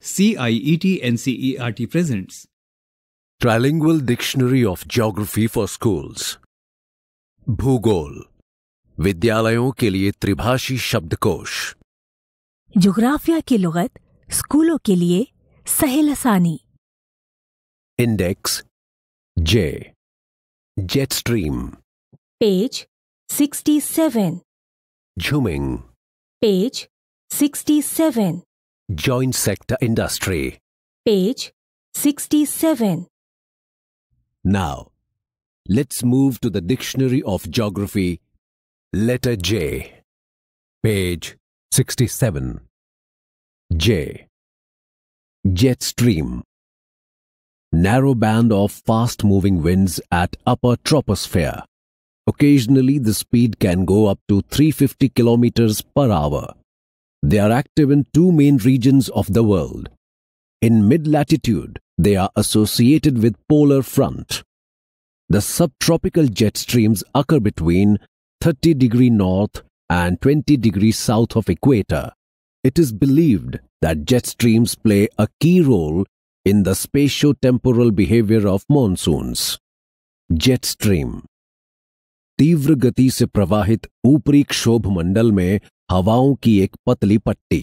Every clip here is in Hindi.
CIET NCERT presents Trilingual Dictionary of Geography for Schools भूगोल विद्यालयों के लिए त्रिभाषी शब्दकोश जोग्राफिया की लुगत स्कूलों के लिए सहेल आसानी index J jet stream page 67 jhuming page 67 joint sector industry. Page 67. Now, let's move to the Dictionary of Geography, letter J, page 67. J. Jet stream. Narrow band of fast moving winds at upper troposphere. Occasionally, the speed can go up to 350 kilometers per hour. They are active in two main regions of the world. In mid-latitude, they are associated with polar front. The subtropical jet streams occur between 30 degree north and 20 degree south of equator. It is believed that jet streams play a key role in the spatio-temporal behavior of monsoons. Jet stream तीव्र गति से प्रवाहित ऊपरी क्षोभ मंडल में हवाओं की एक पतली पट्टी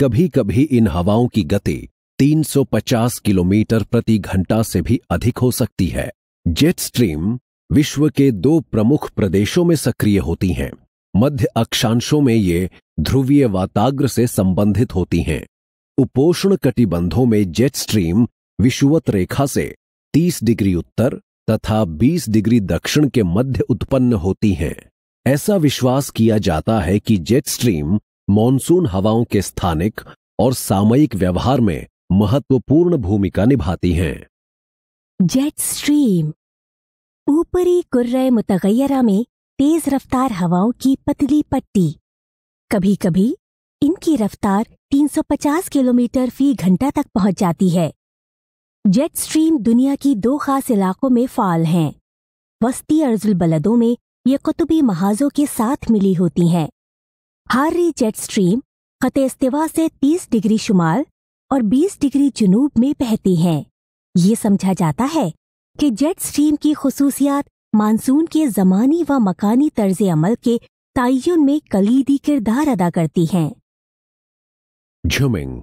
कभी कभी इन हवाओं की गति 350 किलोमीटर प्रति घंटा से भी अधिक हो सकती है जेट स्ट्रीम विश्व के दो प्रमुख प्रदेशों में सक्रिय होती हैं मध्य अक्षांशों में ये ध्रुवीय वाताग्र से संबंधित होती हैं उपोष्ण कटिबंधों में जेट स्ट्रीम विषुवत रेखा से 30 डिग्री उत्तर तथा 20 डिग्री दक्षिण के मध्य उत्पन्न होती हैं ऐसा विश्वास किया जाता है कि जेट स्ट्रीम मॉनसून हवाओं के स्थानिक और सामयिक व्यवहार में महत्वपूर्ण भूमिका निभाती हैं जेट स्ट्रीम ऊपरी कुर्र मुतगैरा में तेज रफ्तार हवाओं की पतली पट्टी कभी कभी इनकी रफ्तार 350 किलोमीटर फी घंटा तक पहुंच जाती है जेट स्ट्रीम दुनिया की दो खास इलाकों में फाल हैं वस्ती अर्जुल बलदों में ये कुतुबी महाजों के साथ मिली होती हैं हारी जेट स्ट्रीम खत इस्तवा से 30 डिग्री शुमाल और 20 डिग्री जुनूब में बहती हैं ये समझा जाता है कि जेट स्ट्रीम की खसूसियात मानसून के जमानी व मकानी तर्ज अमल के तयन में कलीदी किरदार अदा करती हैं jhuming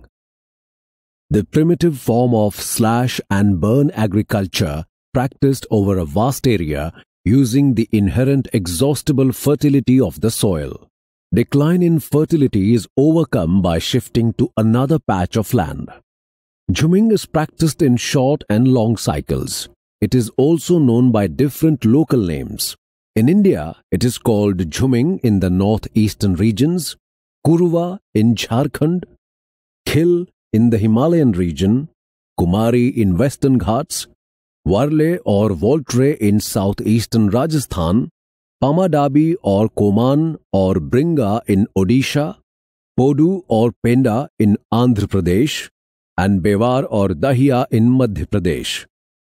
the primitive form of slash and burn agriculture practised over a vast area using the inherent exhaustible fertility of the soil. Decline in fertility is overcome by shifting to another patch of land. Jhuming is practiced in short and long cycles. It is also known by different local names. In India, it is called Jhuming in the northeastern regions, Kuruva in Jharkhand, Khil in the Himalayan region, Kumari in Western Ghats, Warle or Voltray in southeastern Rajasthan, Pamadabi or Koman or Bringa in Odisha, Podu or Penda in Andhra Pradesh, and Bewar or Dahia in Madhya Pradesh.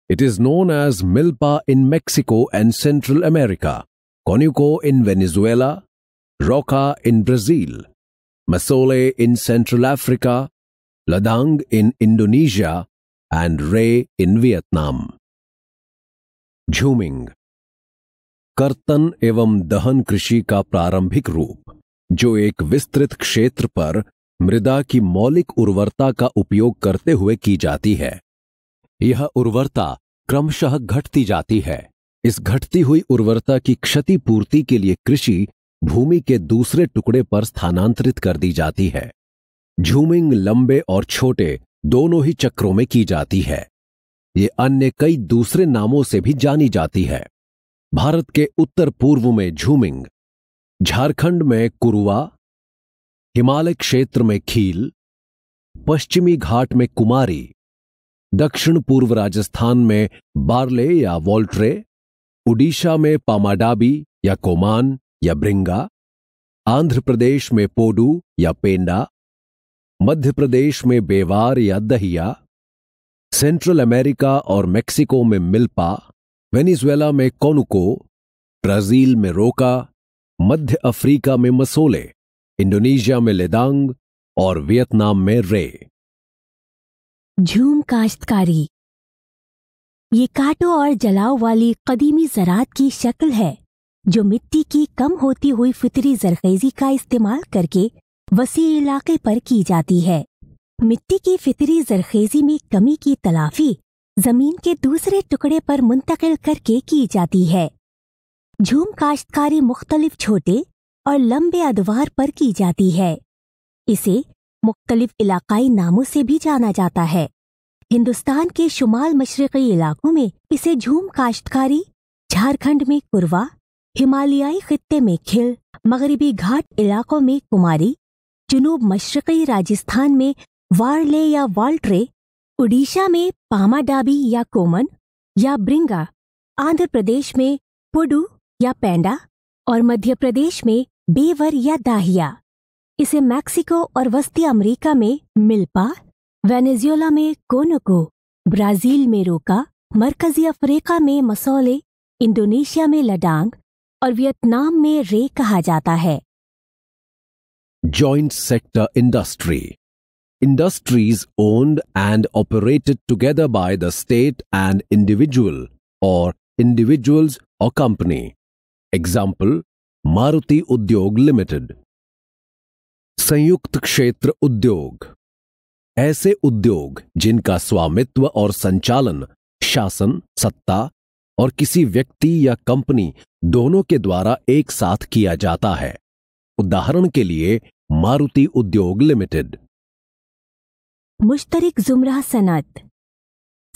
It is known as Milpa in Mexico and Central America, Conuco in Venezuela, Roca in Brazil, Masole in Central Africa, Ladang in Indonesia, and Ray in Vietnam. Jhuming कर्तन एवं दहन कृषि का प्रारंभिक रूप जो एक विस्तृत क्षेत्र पर मृदा की मौलिक उर्वरता का उपयोग करते हुए की जाती है यह उर्वरता क्रमशः घटती जाती है इस घटती हुई उर्वरता की क्षतिपूर्ति के लिए कृषि भूमि के दूसरे टुकड़े पर स्थानांतरित कर दी जाती है झूमिंग लंबे और छोटे दोनों ही चक्रों में की जाती है ये अन्य कई दूसरे नामों से भी जानी जाती है भारत के उत्तर पूर्व में झूमिंग झारखंड में कुरुआ हिमालय क्षेत्र में खील पश्चिमी घाट में कुमारी दक्षिण पूर्व राजस्थान में बार्ले या वॉल्ट्रे उड़ीसा में पामाडाबी या कोमान या ब्रिंगा आंध्र प्रदेश में पोडू या पेंडा मध्य प्रदेश में बेवार या दहिया सेंट्रल अमेरिका और मेक्सिको में मिल्पा वेनिजुएला में कोनुको ब्राजील में रोका मध्य अफ्रीका में मसोले इंडोनेशिया में लेदांग और वियतनाम में रे झूम काश्तकारी ये काटो और जलाओ वाली कदीमी ज़रात की शक्ल है जो मिट्टी की कम होती हुई फितरी जरखेजी का इस्तेमाल करके वसी इलाके पर की जाती है मिट्टी की फितरी जरखेजी में कमी की तलाफी जमीन के दूसरे टुकड़े पर मुंतकिल करके की जाती है झूम काश्तकारी मुख्तलिफ छोटे और लंबे अदवार पर की जाती है इसे मुख्तलिफ इलाकाई नामों से भी जाना जाता है हिंदुस्तान के शुमाल मशरकी इलाकों में इसे झूम काश्तकारी झारखंड में कुरवा हिमालयाई खत्ते में खिल मगरबी घाट इलाकों में कुमारी जुनूब मशरकी राजस्थान में वार्ले या वाल्ट्रे उड़ीसा में पामाडाबी या कोमन या ब्रिंगा आंध्र प्रदेश में पुडु या पैंडा और मध्य प्रदेश में बेवर या दाहिया इसे मैक्सिको और वस्ती अमेरिका में मिल्पा वेनेजुएला में कोनोको ब्राजील में रोका मरकजी अफ्रीका में मसौले इंडोनेशिया में लडांग और वियतनाम में रे कहा जाता है joint sector industry industries owned and operated together by the state and individual or individuals or company. Example Maruti Udyog Limited. संयुक्त क्षेत्र उद्योग ऐसे उद्योग जिनका स्वामित्व और संचालन शासन सत्ता और किसी व्यक्ति या कंपनी दोनों के द्वारा एक साथ किया जाता है उदाहरण के लिए मारुति उद्योग लिमिटेड मुश्तरक जुमरा सनत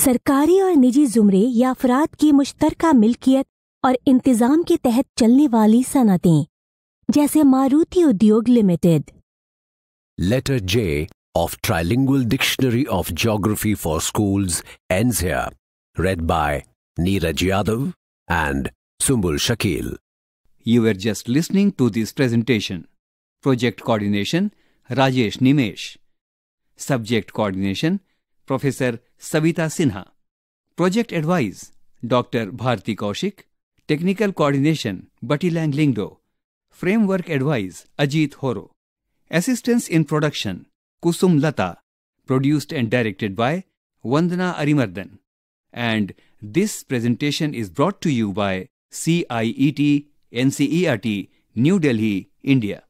सरकारी और निजी जुमरे या अफराद की मुश्तरका मिल्कियत और इंतज़ाम के तहत चलने वाली सनतें जैसे Maruti Udyog limited letter J of trilingual dictionary of geography for schools एनजिया read by Neeraj Yadav and Sumbul Shakeel you are just listening to this presentation project coordination Rajesh Nimesh Subject Coordination Professor Savita Sinha. Project Advice Dr. Bharti Kaushik. Technical Coordination Bati Langlingdo. Lingdo. Framework Advice Ajit Horo. Assistance in Production Kusum Lata. Produced and directed by Vandana Arimardhan. And this presentation is brought to you by CIET NCERT, New Delhi, India.